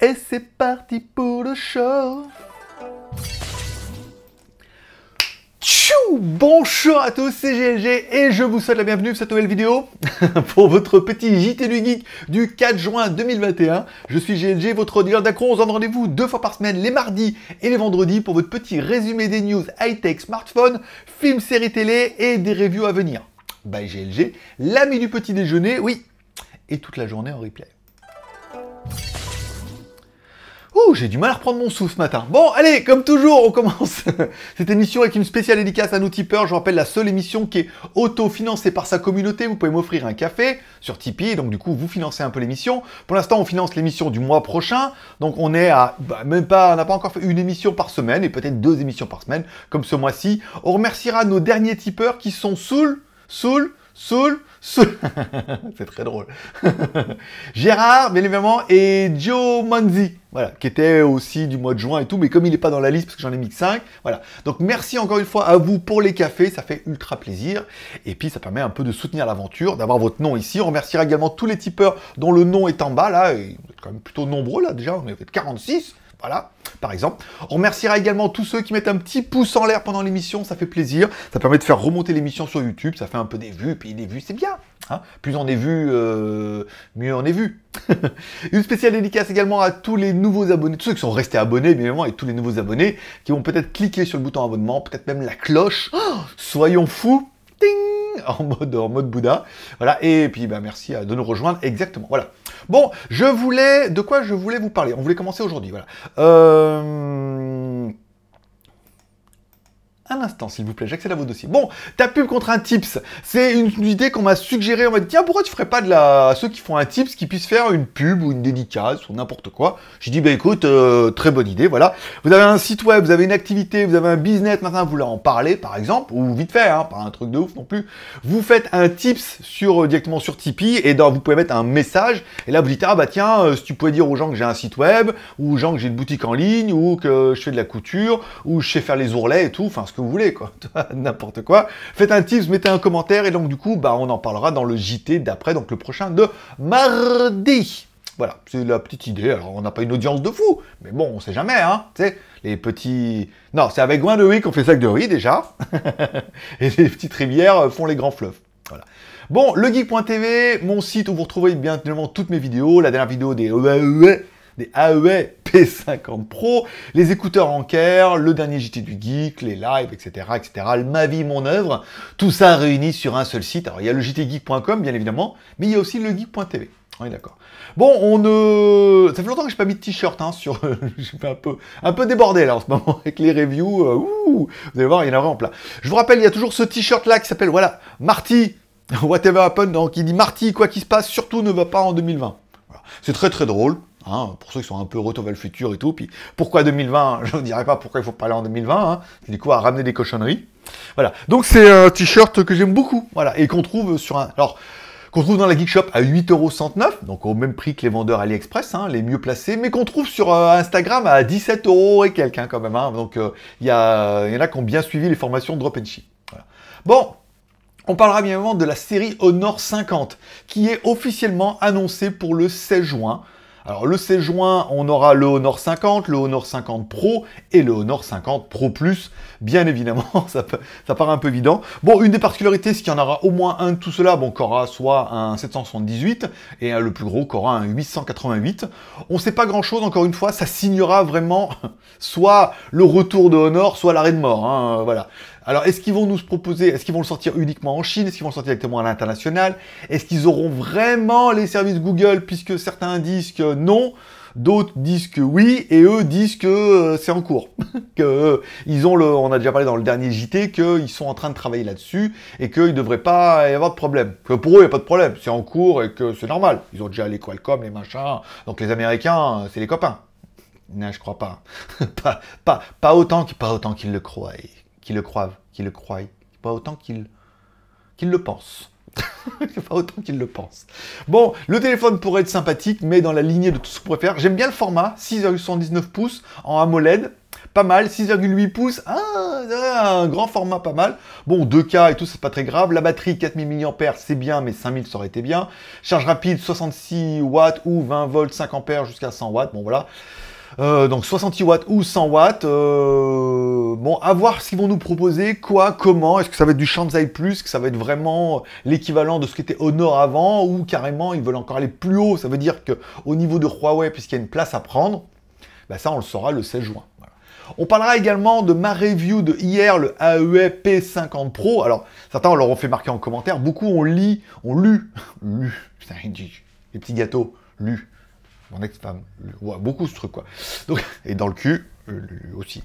Et c'est parti pour le show Tchou Bonjour à tous, c'est GLG et je vous souhaite la bienvenue pour cette nouvelle vidéo pour votre petit JT du Geek du 4 juin 2021. Je suis GLG, votre dealer d'accro. On se donne rendez-vous deux fois par semaine, les mardis et les vendredis, pour votre petit résumé des news high-tech, smartphone, films, séries télé et des reviews à venir. Bye GLG, l'ami du petit déjeuner, oui, et toute la journée en replay. Ouh, j'ai du mal à reprendre mon souffle ce matin. Bon, allez, comme toujours, on commence cette émission avec une spéciale dédicace à nos tipeurs. Je vous rappelle la seule émission qui est auto-financée par sa communauté. Vous pouvez m'offrir un café sur Tipeee, donc du coup, vous financez un peu l'émission. Pour l'instant, on finance l'émission du mois prochain. Donc on est bah, même pas, n'a pas encore fait une émission par semaine et peut-être deux émissions par semaine, comme ce mois-ci. On remerciera nos derniers tipeurs qui sont Soul, Soul, Soul, Soul. c'est très drôle. Gérard, bien évidemment, et Joe Manzi, voilà, qui était aussi du mois de juin et tout, mais comme il n'est pas dans la liste parce que j'en ai mis que 5, voilà. Donc merci encore une fois à vous pour les cafés, ça fait ultra plaisir. Et puis ça permet un peu de soutenir l'aventure, d'avoir votre nom ici. On remerciera également tous les tipeurs dont le nom est en bas, là, et vous êtes quand même plutôt nombreux, là, déjà, on est 46. Voilà, par exemple. On remerciera également tous ceux qui mettent un petit pouce en l'air pendant l'émission, ça fait plaisir. Ça permet de faire remonter l'émission sur YouTube, ça fait un peu des vues, et puis des vues, c'est bien. Hein. Plus on est vu, euh, mieux on est vu. Une spéciale dédicace également à tous les nouveaux abonnés, tous ceux qui sont restés abonnés, bien évidemment, et tous les nouveaux abonnés qui vont peut-être cliquer sur le bouton abonnement, peut-être même la cloche. Oh, soyons fous en mode, en mode Bouddha. Voilà, et puis bah, merci de nous rejoindre, exactement. Voilà. Bon, je voulais, de quoi je voulais vous parler On voulait commencer aujourd'hui, voilà. Euh un instant, s'il vous plaît, j'accède à vos dossiers. Bon, ta pub contre un tips, c'est une, idée qu'on m'a suggérée. On m'a dit, tiens, pourquoi tu ferais pas de la. ceux qui font un tips qui puissent faire une pub ou une dédicace ou n'importe quoi J'ai dit, bah écoute, euh, très bonne idée, voilà. Vous avez un site web, vous avez une activité, vous avez un business, maintenant vous voulez en parler, par exemple, ou vite fait, par hein, pas un truc de ouf non plus. Vous faites un tips sur, euh, directement sur Tipeee et dans, vous pouvez mettre un message. Et là, vous dites, ah bah tiens, euh, si tu pouvais dire aux gens que j'ai un site web, ou aux gens que j'ai une boutique en ligne, ou que je fais de la couture, ou je sais faire les ourlets et tout, enfin, ce vous voulez, quoi. N'importe quoi. Faites un tips, mettez un commentaire, et donc du coup, bah, on en parlera dans le JT d'après, donc le prochain de mardi. Voilà, c'est la petite idée. Alors, on n'a pas une audience de fou, mais bon, on sait jamais, hein. Tu sais, les petits. Non, c'est avec moins de riz qu'on fait que de riz, déjà. et les petites rivières font les grands fleuves. Voilà. Bon, geek.tv mon site où vous retrouvez bien évidemment toutes mes vidéos, la dernière vidéo des des AEA P50 Pro, les écouteurs en care, le dernier JT du Geek, les lives, etc., etc., ma vie, mon œuvre, tout ça réuni sur un seul site. Alors, il y a le jtgeek.com, bien évidemment, mais il y a aussi le geek.tv. Oui, d'accord. Bon, on ne... Ça fait longtemps que je j'ai pas mis de t-shirt, hein, sur... je suis un peu, un peu débordé, là, en ce moment, avec les reviews. Euh, ouh, vous allez voir, il y en a vraiment plein. Je vous rappelle, il y a toujours ce t-shirt-là qui s'appelle, voilà, Marty, whatever happened, donc il dit Marty, quoi qu'il se passe, surtout ne va pas en 2020. C'est très, très drôle. Hein, pour ceux qui sont un peu retour vers le futur et tout. Puis pourquoi 2020 hein, Je ne dirais pas pourquoi il faut pas aller en 2020. Hein, du coup, à ramener des cochonneries. Voilà. Donc c'est un t-shirt que j'aime beaucoup. Voilà. Et qu'on trouve sur un. Alors qu'on trouve dans la Geek Shop à 8,69€, donc au même prix que les vendeurs AliExpress, hein, les mieux placés, mais qu'on trouve sur euh, Instagram à 17€ et quelqu'un quand même. donc euh, il y, y, en a qui ont bien suivi les formations de Drop and Bon, on parlera bien évidemment de la série Honor 50, qui est officiellement annoncée pour le 16 juin. Alors le 16 juin, on aura le Honor 50, le Honor 50 Pro et le Honor 50 Pro Plus. Bien évidemment, ça, ça paraît un peu évident. Bon, une des particularités, c'est qu'il y en aura au moins un de tout cela, bon, qu'aura soit un 778 et le plus gros qu'aura un 888. On sait pas grand-chose, encore une fois, ça signera vraiment soit le retour de Honor, soit l'arrêt de mort. Hein, voilà. Alors, est-ce qu'ils vont nous proposer, est-ce qu'ils vont le sortir uniquement en Chine, est-ce qu'ils vont le sortir directement à l'international Est-ce qu'ils auront vraiment les services Google, puisque certains disent que non D'autres disent que oui, et eux disent que euh, c'est en cours. que euh, ils ont le, on a déjà parlé dans le dernier JT qu'ils sont en train de travailler là-dessus et qu'il ne devrait pas y avoir de problème. Que pour eux, il n'y a pas de problème, c'est en cours et que c'est normal. Ils ont déjà les Qualcomm, les machins. Donc les Américains, euh, c'est les copains. Non, je crois pas. pas, pas, pas autant qu'ils le croient qui le croient, qui le croient, pas autant qu'ils le pensent. pas autant qu'ils le pensent. Bon, le téléphone pourrait être sympathique, mais dans la lignée de tout ce qu'on pourrait faire. J'aime bien le format, 6,79 pouces en AMOLED. Pas mal, 6,8 pouces, ah, ah, un grand format pas mal. Bon, 2K et tout, c'est pas très grave. La batterie 4000 mAh, c'est bien, mais 5000 ça aurait été bien. Charge rapide 66 watts ou 20 volts 5 ampères jusqu'à 100 watts. Bon voilà. Euh, donc 60 watts ou 100 watts. Euh, bon, à voir ce qu'ils vont nous proposer, quoi, comment. Est-ce que ça va être du Shanzai Plus, que ça va être vraiment euh, l'équivalent de ce qui était Honor avant, ou carrément ils veulent encore aller plus haut. Ça veut dire qu'au niveau de Huawei, puisqu'il y a une place à prendre, bah, ça on le saura le 16 juin. On parlera également de ma review de hier, le AEP P50 Pro. Alors, certains leur ont fait marquer en commentaire, beaucoup ont lit, on lu, lu, les petits gâteaux, lu. Mon ex-femme. Ouais, beaucoup ce truc, quoi. Donc, et dans le cul, euh, lui aussi.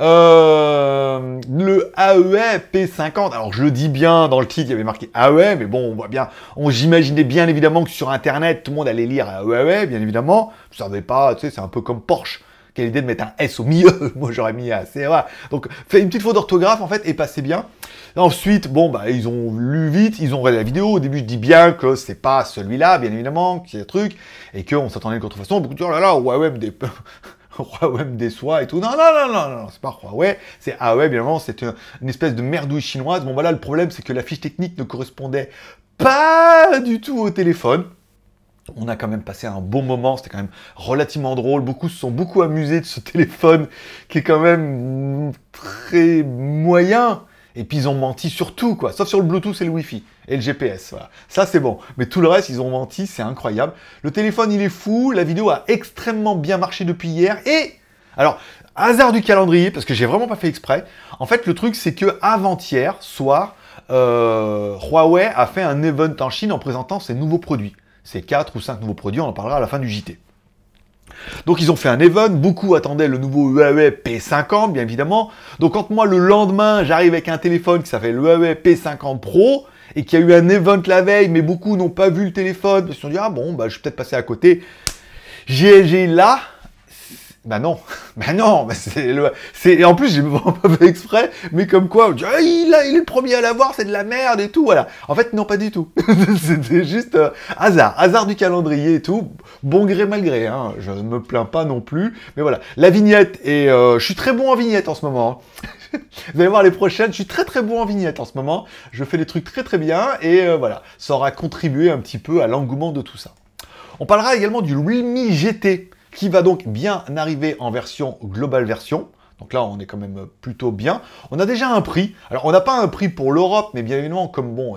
Euh, le AEP P50, alors je le dis bien, dans le titre, il y avait marqué AEA, e mais bon, on voit bien, on j'imaginais bien évidemment que sur Internet, tout le monde allait lire AEA, e bien évidemment. vous savez pas, tu sais, c'est un peu comme Porsche. Quelle idée de mettre un S au milieu Moi, j'aurais mis un C. Voilà. Donc, fait une petite faute d'orthographe, en fait, et passez bien. Ensuite, bon, bah, ils ont lu vite, ils ont regardé la vidéo. Au début, je dis bien que c'est pas celui-là, bien évidemment, qu'il y a truc, et qu'on s'attendait à une contrefaçon. Beaucoup de oh là là, Huawei des Huawei me déçoit et tout. Non, non, non, non, non, c'est pas Huawei, c'est Huawei, bien évidemment, c'est une espèce de merdouille chinoise. Bon, voilà, le problème, c'est que la fiche technique ne correspondait pas du tout au téléphone on a quand même passé un bon moment, c'était quand même relativement drôle, beaucoup se sont beaucoup amusés de ce téléphone qui est quand même très moyen. Et puis ils ont menti sur tout, quoi, sauf sur le Bluetooth et le Wi-Fi et le GPS. Voilà. Ça c'est bon, mais tout le reste ils ont menti, c'est incroyable. Le téléphone il est fou, la vidéo a extrêmement bien marché depuis hier et alors hasard du calendrier parce que j'ai vraiment pas fait exprès. En fait le truc c'est que avant-hier soir, euh, Huawei a fait un event en Chine en présentant ses nouveaux produits. Ces quatre ou cinq nouveaux produits, on en parlera à la fin du JT. Donc ils ont fait un event, beaucoup attendaient le nouveau Huawei P50 bien évidemment. Donc quand moi le lendemain j'arrive avec un téléphone qui s'appelle le Huawei P50 Pro et qu'il y a eu un event la veille mais beaucoup n'ont pas vu le téléphone, ils se sont dit ah bon bah je suis peut-être passé à côté. j'ai là, bah non, bah non, ben c'est le... c'est en plus j'ai vraiment pas fait exprès, mais comme quoi ah, il, a, il est le premier à l'avoir, c'est de la merde et tout, voilà. En fait non pas du tout, c'était juste euh, hasard, hasard du calendrier et tout, bon gré malgré, hein. je ne me plains pas non plus, mais voilà. La vignette et euh, je suis très bon en vignette en ce moment. Hein. Vous allez voir les prochaines, je suis très très bon en vignette en ce moment, je fais des trucs très très bien et euh, voilà, ça aura contribué un petit peu à l'engouement de tout ça. On parlera également du Realme GT qui va donc bien arriver en version global version. Donc là, on est quand même plutôt bien. On a déjà un prix. Alors, on n'a pas un prix pour l'Europe, mais bien évidemment, comme bon,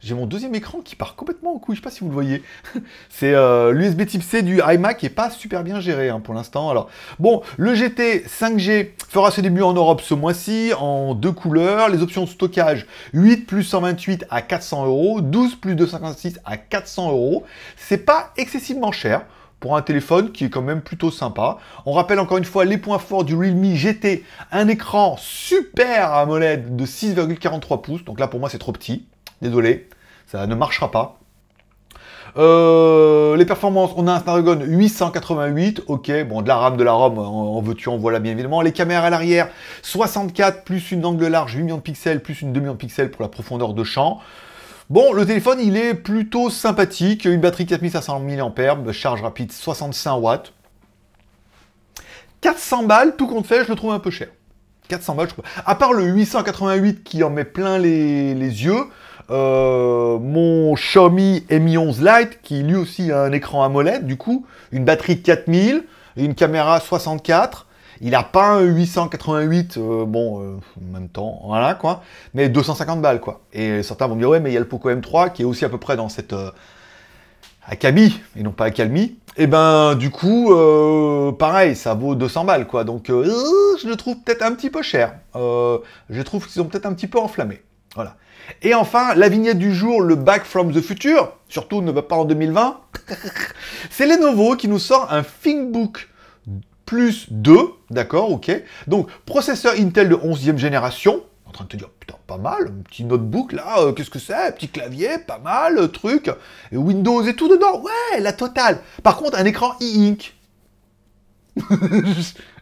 j'ai mon deuxième écran qui part complètement au couille. Je ne sais pas si vous le voyez. C'est euh, l'USB Type C du iMac qui n'est pas super bien géré hein, pour l'instant. Alors bon, le GT 5G fera ses débuts en Europe ce mois-ci en deux couleurs. Les options de stockage 8 plus 128 à 400 euros, 12 plus 256 à 400 euros. C'est pas excessivement cher un téléphone qui est quand même plutôt sympa. On rappelle encore une fois les points forts du Realme GT, un écran super AMOLED de 6,43 pouces, donc là pour moi c'est trop petit, désolé, ça ne marchera pas. Euh, les performances, on a un Snapdragon 888, ok, bon, de la RAM, de la ROM, en, veux-tu, en voilà bien évidemment. Les caméras à l'arrière, 64 plus une angle large, 8 millions de pixels, plus une demi millions de pixels pour la profondeur de champ. Bon, le téléphone, il est plutôt sympathique. Une batterie 4500 mAh, charge rapide 65 watts. 400 balles, tout compte fait, je le trouve un peu cher. 400 balles, je trouve. À part le 888 qui en met plein les, yeux, euh, mon Xiaomi Mi 11 Lite, qui lui aussi a un écran AMOLED, du coup, une batterie 4000, une caméra 64, il a pas un 888, euh, bon, euh, en même temps, voilà quoi, mais 250 balles quoi. Et certains vont dire, ouais, mais il y a le Poco M3 qui est aussi à peu près dans cette euh, et non pas accalmie. Et eh ben, du coup, euh, pareil, ça vaut 200 balles quoi. Donc, je le trouve peut-être un petit peu cher. je trouve qu'ils ont peut-être un petit peu enflammé. Voilà. Et enfin, la vignette du jour, le Back from the Future, surtout ne va pas en 2020, c'est Lenovo qui nous sort un ThinkBook plus 2, d'accord, ok. Donc, processeur Intel de 11e génération, en train de te dire, putain, pas mal, un petit notebook là, euh, qu'est-ce que c'est Petit clavier, pas mal, euh, truc, et Windows et tout dedans, ouais, la totale. Par contre, un écran e-ink.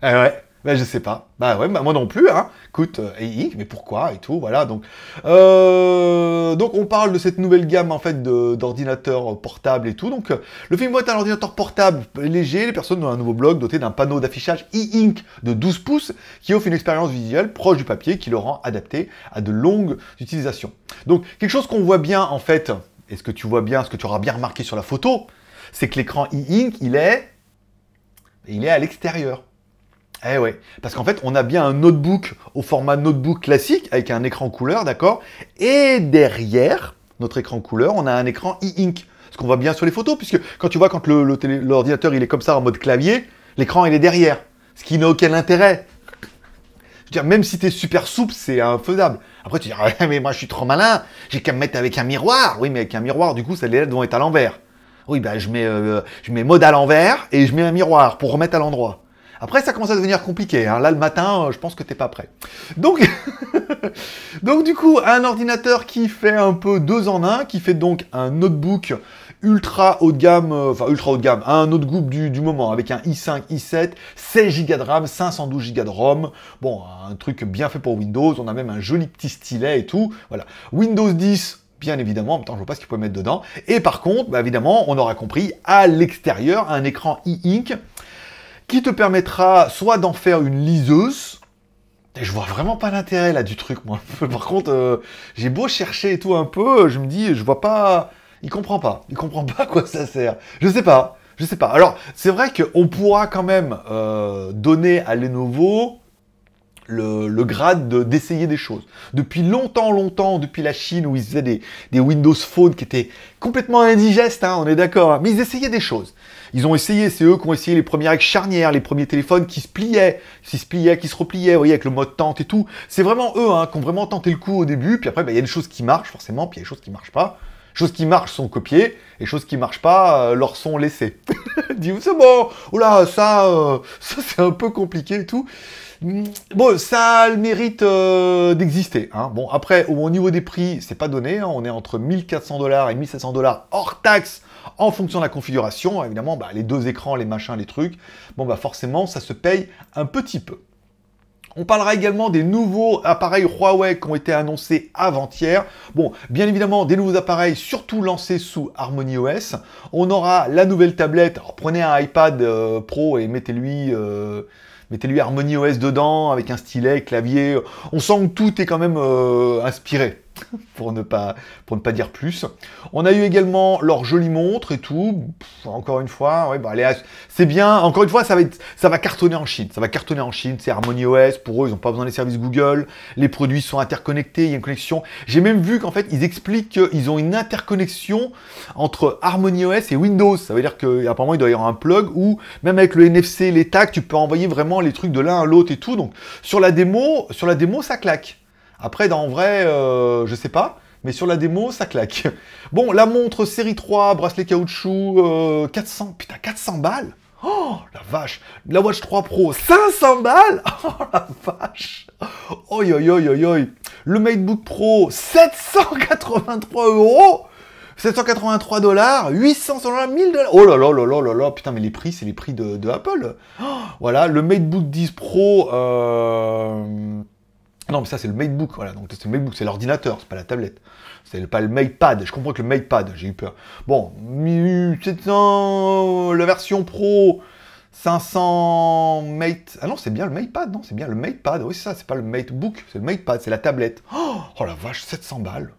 ah ouais. Ben, je sais pas. Bah ouais, ben, moi non plus, hein. Écoute, e mais pourquoi et tout, voilà. Donc, euh, donc on parle de cette nouvelle gamme en fait d'ordinateurs portables et tout. Donc, euh, le film est un ordinateur portable léger. Les personnes ont un nouveau blog doté d'un panneau d'affichage e-ink de 12 pouces qui offre une expérience visuelle proche du papier qui le rend adapté à de longues utilisations. Donc, quelque chose qu'on voit bien en fait, et ce que tu vois bien, ce que tu auras bien remarqué sur la photo, c'est que l'écran e-ink, il est, il est à l'extérieur. Eh oui, parce qu'en fait, on a bien un notebook au format notebook classique avec un écran couleur, d'accord Et derrière notre écran couleur, on a un écran e-ink, ce qu'on voit bien sur les photos, puisque quand tu vois quand l'ordinateur il est comme ça en mode clavier, l'écran il est derrière, ce qui n'a aucun intérêt. Je veux dire, même si t'es super souple, c'est infaisable. Après, tu dis, ah, mais moi je suis trop malin, j'ai qu'à me mettre avec un miroir. Oui, mais avec un miroir, du coup, ça, les lettres vont être à l'envers. Oui, bah, je mets, euh, je mets mode à l'envers et je mets un miroir pour remettre à l'endroit. Après, ça commence à devenir compliqué. Hein. Là, le matin, euh, je pense que t'es pas prêt. Donc, donc du coup, un ordinateur qui fait un peu deux en un, qui fait donc un notebook ultra haut de gamme, euh, enfin ultra haut de gamme, un autre groupe du, moment, avec un i5, i7, 16 Go de RAM, 512 Go de ROM, bon, un truc bien fait pour Windows, on a même un joli petit stylet et tout, voilà. Windows 10, bien évidemment, en même temps je vois pas ce qu'il pouvait mettre dedans, et par contre, bah, évidemment, on aura compris, à l'extérieur, un écran e-ink, qui te permettra soit d'en faire une liseuse, et je vois vraiment pas l'intérêt là du truc, moi. Par contre, euh, j'ai beau chercher et tout un peu, je me dis, je vois pas. Il comprend pas. Il comprend pas quoi ça sert. Je sais pas. Je sais pas. Alors, c'est vrai qu'on pourra quand même euh, donner à Lenovo le, le, grade d'essayer des choses. Depuis longtemps, longtemps, depuis la Chine où ils faisaient des, Windows Phone qui étaient complètement indigestes, hein, on est d'accord, hein. mais ils essayaient des choses. Ils ont essayé, c'est eux qui ont essayé les premières avec charnières, les premiers téléphones qui se pliaient, qui se pliaient, qui se repliaient, vous voyez, avec le mode tente et tout. C'est vraiment eux hein, qui ont vraiment tenté le coup au début, puis après, bah, il y a des choses qui marchent forcément, puis il y a des choses qui marchent pas. Choses qui marchent sont copiées et choses qui marchent pas euh, leur sont laissées. Dis, c'est bon, oula, oh ça, euh, ça c'est un peu compliqué et tout. Bon, ça a le mérite euh, d'exister. Hein. Bon, après, au niveau des prix, c'est pas donné. Hein. On est entre 1400 dollars et 1700 dollars hors taxes en fonction de la configuration. Évidemment, bah, les deux écrans, les machins, les trucs. Bon, bah forcément, ça se paye un petit peu. On parlera également des nouveaux appareils Huawei qui ont été annoncés avant-hier. Bon, bien évidemment, des nouveaux appareils surtout lancés sous Harmony OS. On aura la nouvelle tablette. Alors, prenez un iPad euh, Pro et mettez-lui... Euh, mettez-lui Harmony OS dedans, avec un stylet, clavier. On sent que tout est quand même euh, inspiré. pour ne pas pour ne pas dire plus. On a eu également leur jolie montre et tout. encore une fois, ouais, bah, c'est bien. Encore une fois, ça va ça va cartonner en Chine. Ça va cartonner en Chine. C'est Harmony OS. Pour eux, ils n'ont pas besoin des services Google. Les produits sont interconnectés. Il y a une connexion. J'ai même vu qu'en fait, ils expliquent qu'ils ont une interconnexion entre Harmony OS et Windows. Ça veut dire qu'apparemment, il doit y avoir un plug ou même avec le NFC, les tags, tu peux envoyer vraiment les trucs de l'un à l'autre et tout. Donc sur la démo, sur la démo, ça claque. Après, dans, en vrai, euh, je sais pas. Mais sur la démo, ça claque. Bon, la montre série 3, bracelet caoutchouc, 400, euh, putain, 400 balles Oh, la vache La Watch 3 Pro, 500 balles Oh, la vache Oi, oi, oi, oi, oi Le MateBook Pro, 783 euros 783 dollars, 800 dollars, 1000 dollars. Oh là là là là là là, putain, mais les prix, c'est les prix de, Apple. Oh, voilà, le MateBook 10 Pro, euh, non, mais ça, c'est le MateBook, voilà. Donc, c'est le MateBook, c'est l'ordinateur, c'est pas la tablette. C'est pas le MatePad. Je comprends que le MatePad, j'ai eu peur. Bon, c'est la version Pro 500 Mate. Ah non, c'est bien le MatePad, non, c'est bien le MatePad. Oui, c'est ça, c'est pas le MateBook, c'est le MatePad, c'est la tablette. Oh, oh la vache, 700 balles.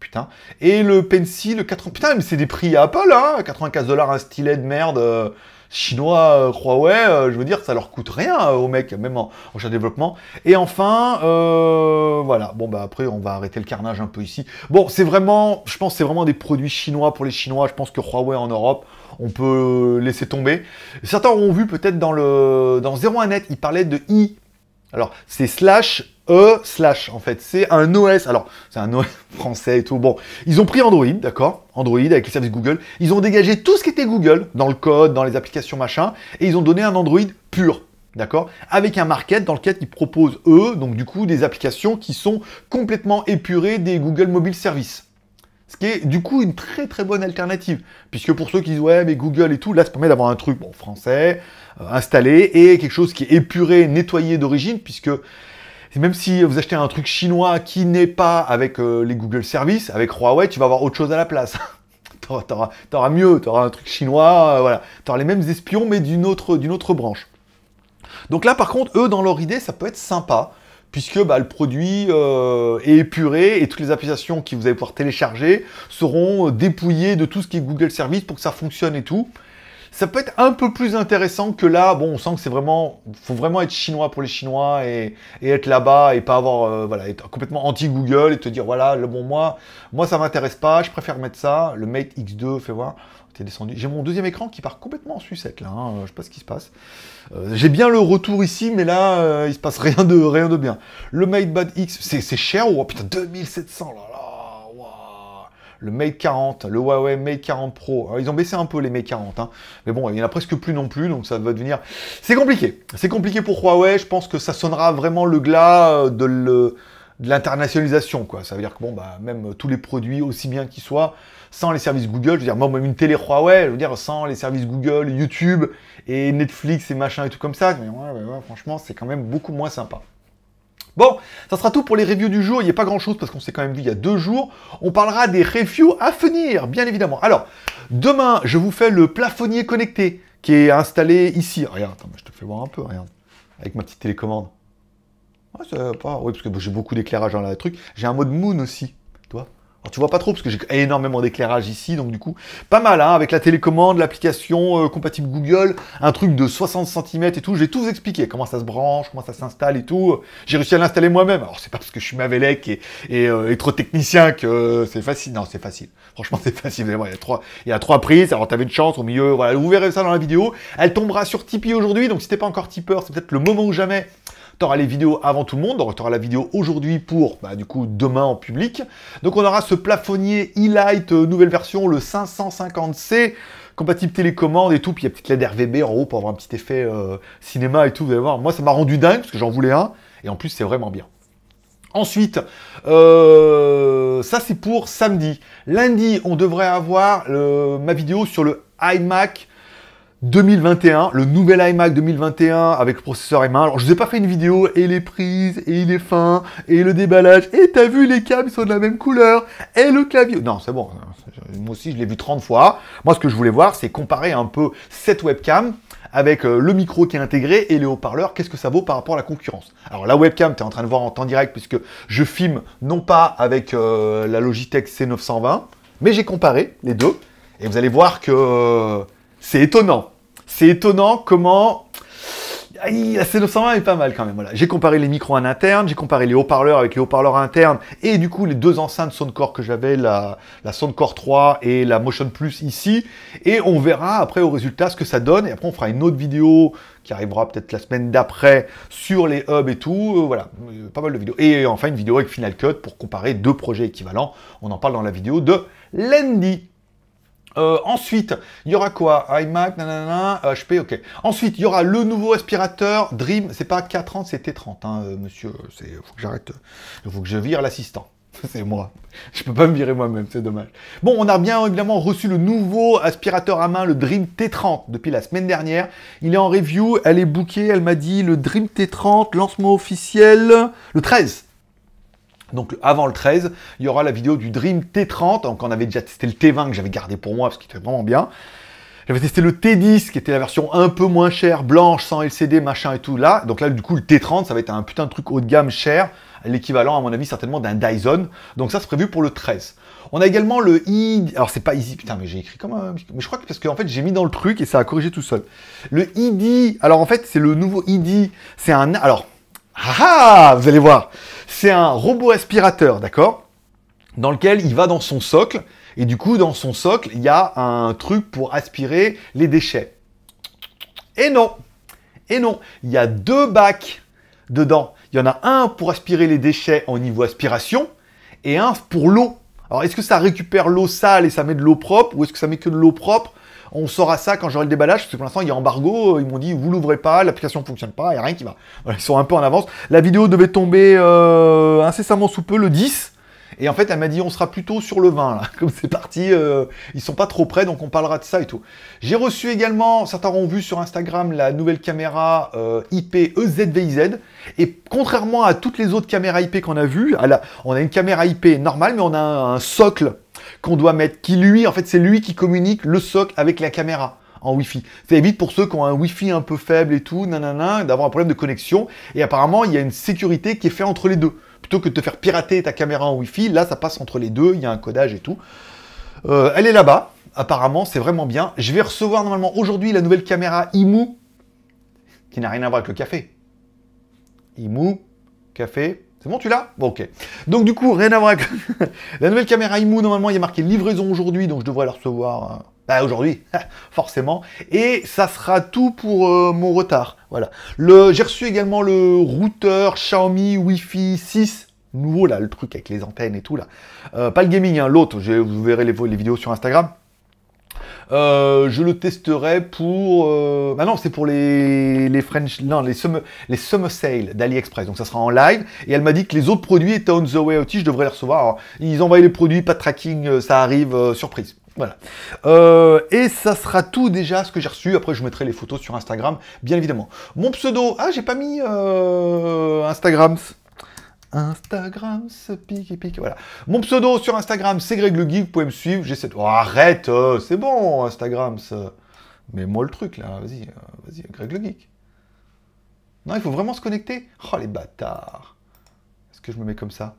Putain. Et le Pencil, 80. Putain, mais c'est des prix à pas là, 95 dollars un stylet de merde. Euh, chinois euh, Huawei, euh, je veux dire, ça leur coûte rien euh, aux mecs, même en de développement. Et enfin, voilà, bon, bah après, on va arrêter le carnage un peu ici. Bon, c'est vraiment, je pense, c'est vraiment des produits chinois pour les Chinois. Je pense que Huawei en Europe, on peut laisser tomber. Certains ont vu peut-être dans le dans 01net, il parlait de i alors, c'est slash E slash, en fait. C'est un OS. Alors, c'est un OS français et tout. Bon, ils ont pris Android, d'accord Android avec les services Google. Ils ont dégagé tout ce qui était Google dans le code, dans les applications, machin. Et ils ont donné un Android pur. D'accord Avec un market dans lequel ils proposent, eux, donc du coup, des applications qui sont complètement épurées des Google Mobile Services. Ce qui est du coup une très très bonne alternative. Puisque pour ceux qui disent ouais mais Google et tout, là ça permet d'avoir un truc bon, français, euh, installé, et quelque chose qui est épuré, nettoyé d'origine, puisque même si vous achetez un truc chinois qui n'est pas avec euh, les Google Services, avec Huawei, tu vas avoir autre chose à la place. t'auras, auras mieux, t'auras un truc chinois, euh, voilà. T'auras les mêmes espions mais d'une autre branche. Donc là par contre, eux dans leur idée, ça peut être sympa puisque bah, le produit euh, est épuré et toutes les applications que vous allez pouvoir télécharger seront euh, dépouillées de tout ce qui est Google Service pour que ça fonctionne et tout. Ça peut être un peu plus intéressant que là, bon, on sent que c'est vraiment, faut vraiment être chinois pour les Chinois et, être là-bas et pas avoir, euh, voilà, être complètement anti-Google et te dire, voilà, le bon, moi, moi ça m'intéresse pas, je préfère mettre ça, le Mate X2, fais voir descendu. J'ai mon deuxième écran qui part complètement en sucette là, hein, je sais pas ce qui se passe. Euh, j'ai bien le retour ici, mais là, euh, il se passe rien de, rien de bien. Le Matebad X, c'est cher, oh putain, 2700, là là, Le Mate 40, le Huawei Mate 40 Pro, ils ont baissé un peu les Mate 40, hein. mais bon, il n'y en a presque plus non plus, donc ça va devenir... C'est compliqué, c'est compliqué pour Huawei, je pense que ça sonnera vraiment le glas euh, de le de l'internationalisation, quoi. Ça veut dire que, bon, bah, même tous les produits, aussi bien qu'ils soient, sans les services Google, je veux dire, moi, même une télé Huawei, je veux dire, sans les services Google, YouTube et Netflix et machin et tout comme ça, franchement, c'est quand même beaucoup moins sympa. Bon, ça sera tout pour les reviews du jour. Il n'y a pas grand chose parce qu'on s'est quand même vu il y a deux jours. On parlera des reviews à venir, bien évidemment. Alors, demain, je vous fais le plafonnier connecté qui est installé ici. Regarde, attends, je te fais voir un peu, regarde. Avec ma petite télécommande. Ah, pas... Oui, parce que j'ai beaucoup d'éclairage dans la truc. J'ai un mode moon aussi, toi. Alors, tu vois pas trop parce que j'ai énormément d'éclairage ici, donc du coup, pas mal, hein, avec la télécommande, l'application euh, compatible Google, un truc de 60 cm et tout, j'ai tout expliqué, comment ça se branche, comment ça s'installe et tout. J'ai réussi à l'installer moi-même. Alors c'est pas parce que je suis Mavelec et, et, euh, trop technicien que euh, c'est facile. Non, c'est facile. Franchement, c'est facile. il y a trois, il y a trois prises. Alors t'avais une chance au milieu. Voilà, vous verrez ça dans la vidéo. Elle tombera sur Tipeee aujourd'hui, donc si t'es pas encore tipeur, c'est peut-être le moment ou jamais T'auras les vidéos avant tout le monde, donc tu la vidéo aujourd'hui pour, bah, du coup, demain en public. Donc on aura ce plafonnier e-light euh, nouvelle version, le 550C, compatible télécommande et tout, puis il y a petite LED RVB en haut pour avoir un petit effet euh, cinéma et tout, vous allez voir. Moi, ça m'a rendu dingue, parce que j'en voulais un, et en plus, c'est vraiment bien. Ensuite, euh, ça c'est pour samedi. Lundi, on devrait avoir ma vidéo sur le iMac 2021, le nouvel iMac 2021 avec le processeur M1. Alors, je vous ai pas fait une vidéo et les prises, et il est fin et le déballage, et t'as vu les câbles sont de la même couleur, et le clavier. Non, c'est bon. Moi aussi, je l'ai vu 30 fois. Moi, ce que je voulais voir, c'est comparer un peu cette webcam avec euh, le micro qui est intégré et les haut-parleurs, qu'est-ce que ça vaut par rapport à la concurrence Alors la webcam, tu es en train de voir en temps direct puisque je filme non pas avec euh, la Logitech C920, mais j'ai comparé les deux et vous allez voir que euh, c'est étonnant c'est étonnant comment Aïe, la C920 est pas mal quand même. Voilà. J'ai comparé les micros en interne, j'ai comparé les haut-parleurs avec les haut-parleurs internes, et du coup les deux enceintes Soundcore que j'avais, la, la Soundcore 3 et la Motion Plus ici, et on verra après au résultat ce que ça donne, et après on fera une autre vidéo qui arrivera peut-être la semaine d'après sur les hubs et tout, euh, voilà, euh, pas mal de vidéos. Et enfin une vidéo avec Final Cut pour comparer deux projets équivalents, on en parle dans la vidéo de lundi. Euh, ensuite, il y aura quoi iMac, nanana, HP, euh, ok. Ensuite, il y aura le nouveau aspirateur Dream. C'est pas K30, c'est T30, hein, euh, monsieur. C'est faut que j'arrête, euh, faut que je vire l'assistant. C'est moi. Je peux pas me virer moi-même, c'est dommage. Bon, on a bien évidemment reçu le nouveau aspirateur à main, le Dream T30, depuis la semaine dernière. Il est en review, elle est bookée, elle m'a dit le Dream T30, lancement officiel le 13. Donc avant le 13, il y aura la vidéo du Dream T30. Donc on avait déjà testé le T20 que j'avais gardé pour moi parce qu'il était vraiment bien. J'avais testé le T10 qui était la version un peu moins chère, blanche, sans LCD, machin et tout là. Donc là du coup le T30 ça va être un putain de truc haut de gamme cher, l'équivalent à mon avis certainement d'un Dyson. Donc ça c'est prévu pour le 13. On a également le i... Alors c'est pas easy, putain mais j'ai écrit comme un... Euh, mais je crois que parce qu'en fait j'ai mis dans le truc et ça a corrigé tout seul. Le ID, alors en fait c'est le nouveau ID, c'est un... Alors ah, ah Vous allez voir. C'est un robot aspirateur, d'accord Dans lequel il va dans son socle. Et du coup, dans son socle, il y a un truc pour aspirer les déchets. Et non Et non Il y a deux bacs dedans. Il y en a un pour aspirer les déchets en niveau aspiration et un pour l'eau. Alors, est-ce que ça récupère l'eau sale et ça met de l'eau propre ou est-ce que ça met que de l'eau propre on saura ça quand j'aurai le déballage, parce que pour l'instant, il y a embargo. Ils m'ont dit, vous l'ouvrez pas, l'application fonctionne pas, il n'y a rien qui va. ils sont un peu en avance. La vidéo devait tomber euh, incessamment sous peu, le 10. Et en fait, elle m'a dit, on sera plutôt sur le vin, là, comme c'est parti, euh, ils sont pas trop près, donc on parlera de ça et tout. J'ai reçu également, certains ont vu sur Instagram, la nouvelle caméra euh, IP EZVIZ. Et contrairement à toutes les autres caméras IP qu'on a vues, on a une caméra IP normale, mais on a un, socle qu'on doit mettre, qui lui, en fait, c'est lui qui communique le socle avec la caméra en Wi-Fi. Ça évite pour ceux qui ont un Wi-Fi un peu faible et tout, nanana, d'avoir un problème de connexion. Et apparemment, il y a une sécurité qui est faite entre les deux plutôt que de te faire pirater ta caméra en Wi-Fi, là ça passe entre les deux, il y a un codage et tout. Euh, elle est là-bas, apparemment, c'est vraiment bien. Je vais recevoir normalement aujourd'hui la nouvelle caméra IMU, qui n'a rien à voir avec le café. IMU, café, c'est bon, tu l'as Bon, ok. Donc du coup, rien à voir avec... la nouvelle caméra IMU, normalement, il y a marqué livraison aujourd'hui, donc je devrais la recevoir euh, bah aujourd'hui, forcément. Et ça sera tout pour euh, mon retard. Voilà. Le, j'ai reçu également le routeur Xiaomi Wi-Fi 6 nouveau là, le truc avec les antennes et tout là. Euh, pas le gaming, hein, l'autre. Vous verrez les, vidéos sur Instagram. Euh, je le testerai pour. Euh... Bah non, c'est pour les, les French. Non, les summer, les summer d'AliExpress. Donc ça sera en live. Et elle m'a dit que les autres produits étaient on the way out Je devrais les recevoir. ils envoient les produits, pas de tracking. Ça arrive, surprise. Voilà. Euh, et ça sera tout déjà ce que j'ai reçu. Après, je mettrai les photos sur Instagram, bien évidemment. Mon pseudo, ah, j'ai pas mis euh, Instagram. Instagram, ce pique et pique, voilà. Mon pseudo sur Instagram, c'est Greg le Geek, vous pouvez me suivre, j'essaie de... Oh, arrête, euh, c'est bon, Instagrams. Mais moi le truc, là, vas-y, euh, vas-y, Greg le Geek. Non, il faut vraiment se connecter. Oh, les bâtards. Est-ce que je me mets comme ça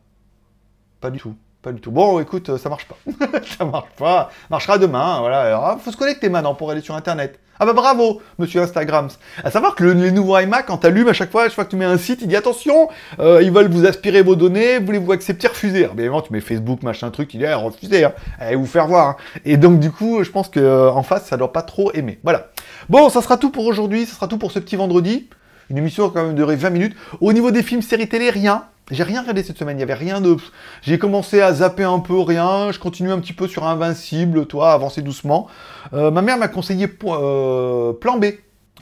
Pas du tout. Pas du tout. Bon, écoute, euh, ça marche pas. ça marche pas. Marchera demain. Voilà. Alors, ah, faut se connecter maintenant pour aller sur Internet. Ah bah bravo, monsieur Instagram. À savoir que les nouveaux iMac, quand t'allumes à chaque fois, je chaque fois que tu mets un site, il dit attention, euh, ils veulent vous aspirer vos données, voulez-vous accepter, refuser. bien évidemment, tu mets Facebook, machin truc, il dit ah, refusez, hein. allez vous faire voir. Hein. Et donc du coup, je pense que euh, en face, ça doit pas trop aimer. Voilà. Bon, ça sera tout pour aujourd'hui, ça sera tout pour ce petit vendredi. Une émission quand même duré 20 minutes. Au niveau des films, séries télé, rien. J'ai rien regardé cette semaine, il n'y avait rien de... J'ai commencé à zapper un peu rien, je continue un petit peu sur Invincible, toi, avancer doucement. Euh, ma mère m'a conseillé euh, Plan B.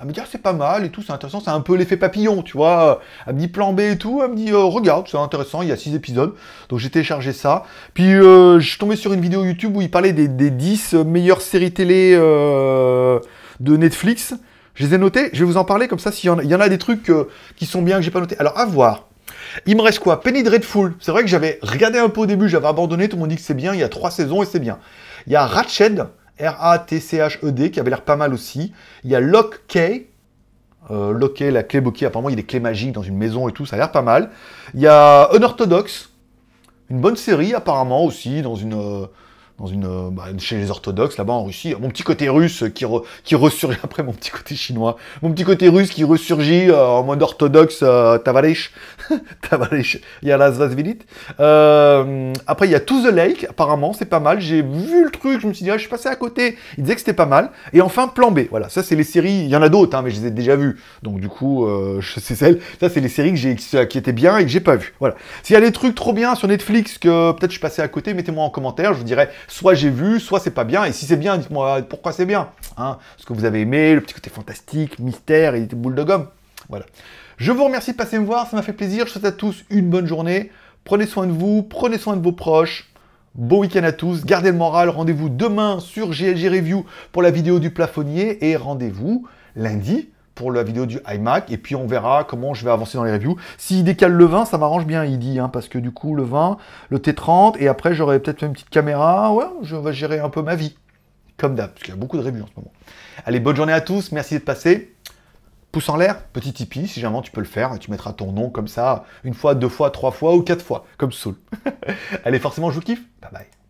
Elle me dit, ah, c'est pas mal et tout, c'est intéressant, c'est un peu l'effet papillon, tu vois. Elle me dit plan B et tout, elle me dit, euh, regarde, c'est intéressant, il y a 6 épisodes. Donc j'ai téléchargé ça. Puis je suis tombé sur une vidéo YouTube où il parlait des, 10 meilleures séries télé de Netflix. Je les ai notées, je vais vous en parler comme ça, s'il y, y, en a des trucs qui sont bien que j'ai pas notés. Alors à voir, il me reste quoi Penny Dreadful. C'est vrai que j'avais regardé un peu au début, j'avais abandonné, tout le monde dit que c'est bien, il y a trois saisons et c'est bien. Il y a Ratched, R-A-T-C-H-E-D, qui avait l'air pas mal aussi. Il y a Lock K, euh, Lock la clé bokeh, apparemment il y a des clés magiques dans une maison et tout, ça a l'air pas mal. Il y a Unorthodox, une bonne série apparemment aussi, dans une... Euh, dans une, euh, bah, chez les orthodoxes là-bas en Russie. Mon petit côté russe qui, qui ressurgit après mon petit côté chinois. Mon petit côté russe qui ressurgit euh, en mode orthodoxe euh, y la la Euh, après, il y a To the Lake, apparemment, c'est pas mal. J'ai vu le truc, je me suis dit, ah, je suis passé à côté. Il disait que c'était pas mal. Et enfin, Plan B. Voilà, ça, c'est les séries. Il y en a d'autres, hein, mais je les ai déjà vues. Donc, du coup, c'est euh, celle. Ça, c'est les séries que j'ai, qui étaient bien et que j'ai pas vues. Voilà. S'il y a des trucs trop bien sur Netflix que peut-être je suis passé à côté, mettez-moi en commentaire. Je vous dirai soit j'ai vu, soit c'est pas bien. Et si c'est bien, dites-moi pourquoi c'est bien. Hein, ce que vous avez aimé, le petit côté fantastique, mystère et boule de gomme. Voilà. Je vous remercie de passer me voir, ça m'a fait plaisir. Je souhaite à tous une bonne journée. Prenez soin de vous, prenez soin de vos proches. Bon week-end à tous, gardez le moral. Rendez-vous demain sur GLG Review pour la vidéo du plafonnier et rendez-vous lundi pour la vidéo du iMac, et puis on verra comment je vais avancer dans les reviews. S'il décale le 20, ça m'arrange bien, il dit, hein, parce que du coup, le 20, le T30, et après, j'aurai peut-être une petite caméra, ouais, je vais gérer un peu ma vie, comme d'hab, parce qu'il y a beaucoup de reviews en ce moment. Allez, bonne journée à tous, merci de passer Pouce en l'air, petit Tipeee, si jamais tu peux le faire, tu mettras ton nom comme ça, une fois, deux fois, trois fois ou quatre fois, comme Soul. Allez, forcément, je vous kiffe, bye bye.